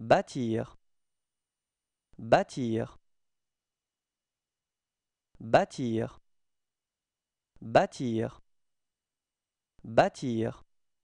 bâtir bâtir bâtir bâtir bâtir